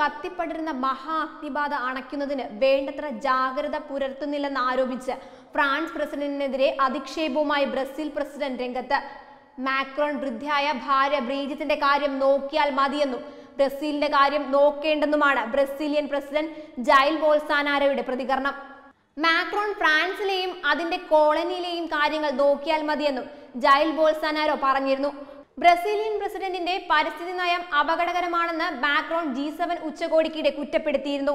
കത്തിപ്പടരുന്ന മഹാ അഗ്നിബാധ അണയ്ക്കുന്നതിന് വേണ്ടത്ര ജാഗ്രത പുലർത്തുന്നില്ലെന്ന് ആരോപിച്ച് ഫ്രാൻസ് പ്രസിഡന്റിനെതിരെ അധിക്ഷേപവുമായി ബ്രസീൽ പ്രസിഡന്റ് രംഗത്ത് മാക്രോൺ വൃദ്ധയായ ഭാര്യ ബ്രീജിത്തിന്റെ കാര്യം നോക്കിയാൽ മതിയെന്നും ബ്രസീലിന്റെ കാര്യം നോക്കേണ്ടെന്നുമാണ് ബ്രസീലിയൻ പ്രസിഡന്റ് ജൈൽ ബോൾസാനാരോയുടെ പ്രതികരണം മാക്രോൺ ഫ്രാൻസിലെയും അതിന്റെ കോളനിയിലെയും കാര്യങ്ങൾ നോക്കിയാൽ മതിയെന്നും ജൈൽ ബോൾസാനാരോ പറഞ്ഞിരുന്നു ബ്രസീലിയൻ പ്രസിഡന്റിന്റെ പരിസ്ഥിതി നയം അപകടകരമാണെന്ന് മാക്രോൺ ജി സെവൻ ഉച്ചകോടിക്കിടെ കുറ്റപ്പെടുത്തിയിരുന്നു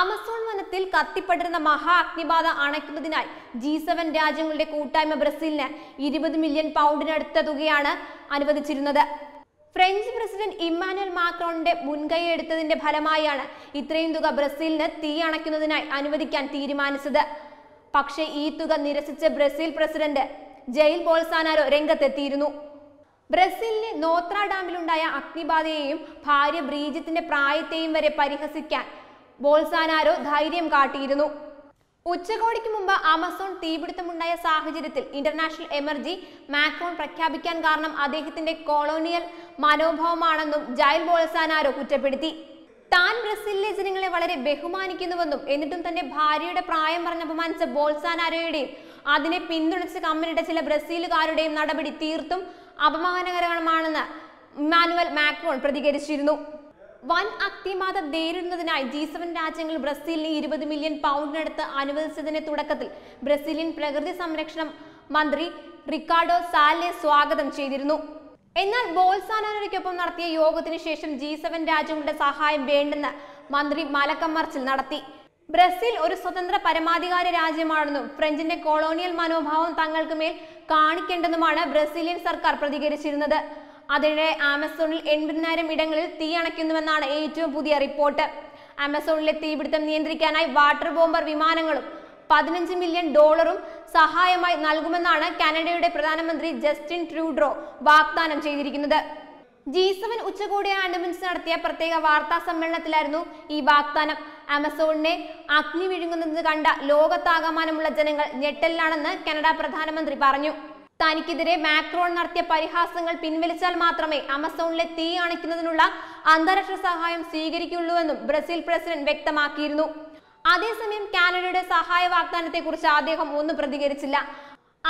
ആമസോൺ വനത്തിൽ കത്തിപ്പടരുന്ന മഹാ അഗ്നിബാധ അണയ്ക്കുന്നതിനായി ജി സെവൻ രാജ്യങ്ങളുടെ കൂട്ടായ്മ ബ്രസീലിന് ഇരുപത് മില്യൺ പൗണ്ടിനടുത്ത തുകയാണ് അനുവദിച്ചിരുന്നത് ഫ്രഞ്ച് പ്രസിഡന്റ് ഇമ്മാനുവൽ മാക്രോണിന്റെ മുൻകൈ എടുത്തതിന്റെ ഫലമായാണ് ഇത്രയും തുക ബ്രസീലിന് തീ അണയ്ക്കുന്നതിനായി അനുവദിക്കാൻ തീരുമാനിച്ചത് പക്ഷേ ഈ തുക നിരസിച്ച ബ്രസീൽ പ്രസിഡന്റ് ജയിൽ ബോൾസാനാരോ രംഗത്തെത്തിയിരുന്നു ബ്രസീലിലെ നോത്ര ഡാമിലുണ്ടായ അഗ്നിബാധയെയും ഭാര്യ ബ്രീജിത്തിന്റെ പ്രായത്തെയും വരെ പരിഹസിക്കാൻ ബോൾസാനാരോ ധൈര്യം കാട്ടിയിരുന്നു ഉച്ചകോടിക്ക് മുമ്പ് ആമസോൺ തീപിടുത്തമുണ്ടായ സാഹചര്യത്തിൽ ഇന്റർനാഷണൽ എമർജി മാക്രോൺ പ്രഖ്യാപിക്കാൻ കാരണം അദ്ദേഹത്തിന്റെ കൊളോണിയൽ മനോഭാവമാണെന്നും ജയൽ ബോൾസാനാരോ കുറ്റപ്പെടുത്തി താൻ ബ്രസീലിലെ ജനങ്ങളെ വളരെ ബഹുമാനിക്കുന്നുവെന്നും എന്നിട്ടും തന്റെ ഭാര്യയുടെ പ്രായം പറഞ്ഞ് അപമാനിച്ച ബോൾസാനാരോയുടെയും അതിനെ പിന്തുണച്ച് കമ്മിനിട്ട ചില ബ്രസീലുകാരുടെയും നടപടി തീർത്തും അപമാനകരമാണെന്ന് ഇമാനുവൽ മാക്രോൺ പ്രതികരിച്ചിരുന്നു വൻ അഗ്നിബാധ നേരിടുന്നതിനായി ജി സെവൻ രാജ്യങ്ങൾ ബ്രസീലിന് ഇരുപത് മില്യൺ പൗണ്ടിനടുത്ത് അനുവദിച്ചതിന്റെ തുടക്കത്തിൽ ബ്രസീലിയൻ പ്രകൃതി സംരക്ഷണം മന്ത്രി റിക്കാർഡോ സാലെ സ്വാഗതം ചെയ്തിരുന്നു എന്നാൽ ബോൾസാനോയ്ക്കൊപ്പം നടത്തിയ യോഗത്തിന് ശേഷം ജി സെവൻ രാജ്യങ്ങളുടെ സഹായം വേണ്ടെന്ന് മന്ത്രി മലക്കമ്മർച്ചിൽ നടത്തി ബ്രസീൽ ഒരു സ്വതന്ത്ര പരമാധികാര രാജ്യമാണെന്നും ഫ്രഞ്ചിന്റെ കൊളോണിയൽ മനോഭാവം തങ്ങൾക്ക് മേൽ കാണിക്കേണ്ടെന്നുമാണ് ബ്രസീലിയൻ സർക്കാർ പ്രതികരിച്ചിരുന്നത് അതിനിടെ ആമസോണിൽ എൺപതിനായിരം ഇടങ്ങളിൽ അണയ്ക്കുന്നുവെന്നാണ് ഏറ്റവും പുതിയ റിപ്പോർട്ട് ആമസോണിലെ തീപിടുത്തം നിയന്ത്രിക്കാനായി വാട്ടർ ബോംബർ വിമാനങ്ങളും പതിനഞ്ച് മില്യൺ ഡോളറും സഹായമായി നൽകുമെന്നാണ് കാനഡയുടെ പ്രധാനമന്ത്രി ജസ്റ്റിൻ ട്രൂഡ്രോ വാഗ്ദാനം ചെയ്തിരിക്കുന്നത് ജി സെവൻ ഉച്ചകോടി ആൻഡമൻസ് നടത്തിയ പ്രത്യേക വാർത്താ സമ്മേളനത്തിലായിരുന്നു ഈ വാഗ്ദാനം ആമസോണിനെ അഗ്നി വിഴുങ്ങുന്നത് കണ്ട ലോകത്താകമാനമുള്ള ജനങ്ങൾ ഞെട്ടലിലാണെന്ന് കനഡ പ്രധാനമന്ത്രി പറഞ്ഞു തനിക്കെതിരെ മാക്രോൺ നടത്തിയ പരിഹാസങ്ങൾ പിൻവലിച്ചാൽ മാത്രമേ ആമസോണിലെ തീ അണയ്ക്കുന്നതിനുള്ള അന്താരാഷ്ട്ര സഹായം സ്വീകരിക്കുള്ളൂവെന്നും ബ്രസീൽ പ്രസിഡന്റ് വ്യക്തമാക്കിയിരുന്നു അതേസമയം കാനഡയുടെ സഹായ വാഗ്ദാനത്തെക്കുറിച്ച് അദ്ദേഹം ഒന്നും പ്രതികരിച്ചില്ല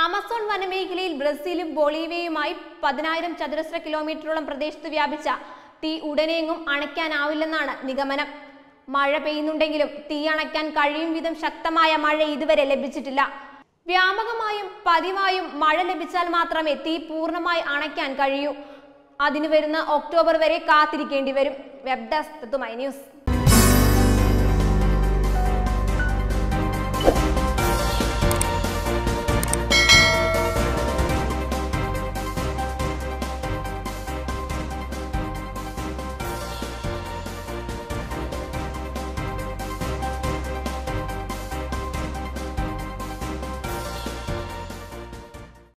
ആമസോൺ വനമേഖലയിൽ ബ്രസീലും ബൊളീവിയയുമായി പതിനായിരം ചതുരശ്ര കിലോമീറ്ററോളം പ്രദേശത്ത് വ്യാപിച്ച തീ ഉടനെയെങ്ങും അണയ്ക്കാനാവില്ലെന്നാണ് നിഗമനം മഴ പെയ്യുന്നുണ്ടെങ്കിലും തീ അണയ്ക്കാൻ കഴിയും വിധം ശക്തമായ മഴ ഇതുവരെ ലഭിച്ചിട്ടില്ല വ്യാപകമായും പതിവായും മഴ ലഭിച്ചാൽ മാത്രമേ തീ പൂർണ്ണമായി അണയ്ക്കാൻ കഴിയൂ അതിനു വരുന്ന ഒക്ടോബർ വരെ കാത്തിരിക്കേണ്ടി വരും വെബ് ഡെസ്ക് ന്യൂസ്